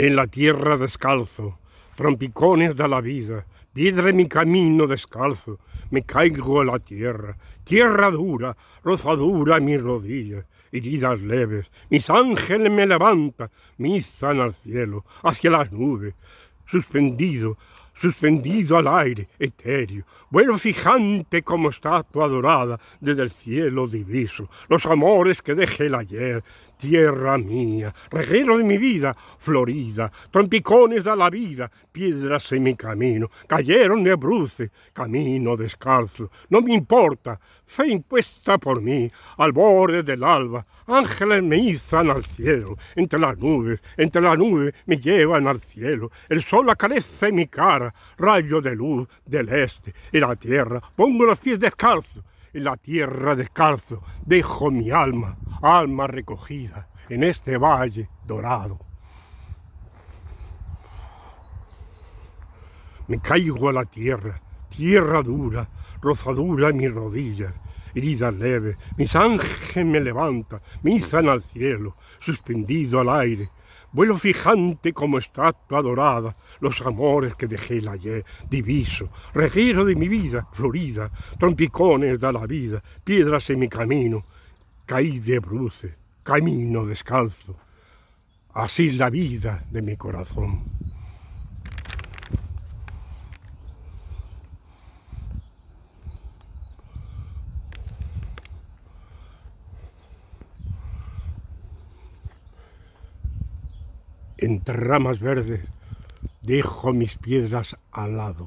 en la tierra descalzo, trompicones de la vida, piedra mi camino descalzo, me caigo a la tierra, tierra dura, rozadura a mis rodillas, heridas leves, mis ángeles me levantan, me izan al cielo, hacia las nubes, suspendido, suspendido al aire etéreo, vuelo fijante como estatua dorada desde el cielo diviso, los amores que dejé el ayer, tierra mía, reguero de mi vida, florida, trompicones de la vida, piedras en mi camino, cayeron de bruce, camino descalzo, no me importa, fe impuesta por mí, al borde del alba, ángeles me izan al cielo, entre las nubes, entre las nubes me llevan al cielo, el sol en mi cara, rayo de luz del este, en la tierra, pongo los pies descalzos, En la tierra descalzo, dejo mi alma, alma recogida, en este valle dorado. Me caigo a la tierra, tierra dura, rozadura en mis rodillas, heridas leves, mis ángeles me levantan, me izan al cielo, suspendido al aire, vuelo fijante como estatua dorada, los amores que dejé el ayer, diviso, regiro de mi vida, florida, trompicones da la vida, piedras en mi camino, caí de bruces, camino descalzo, así la vida de mi corazón. entre ramas verdes, dejo mis piedras al lado.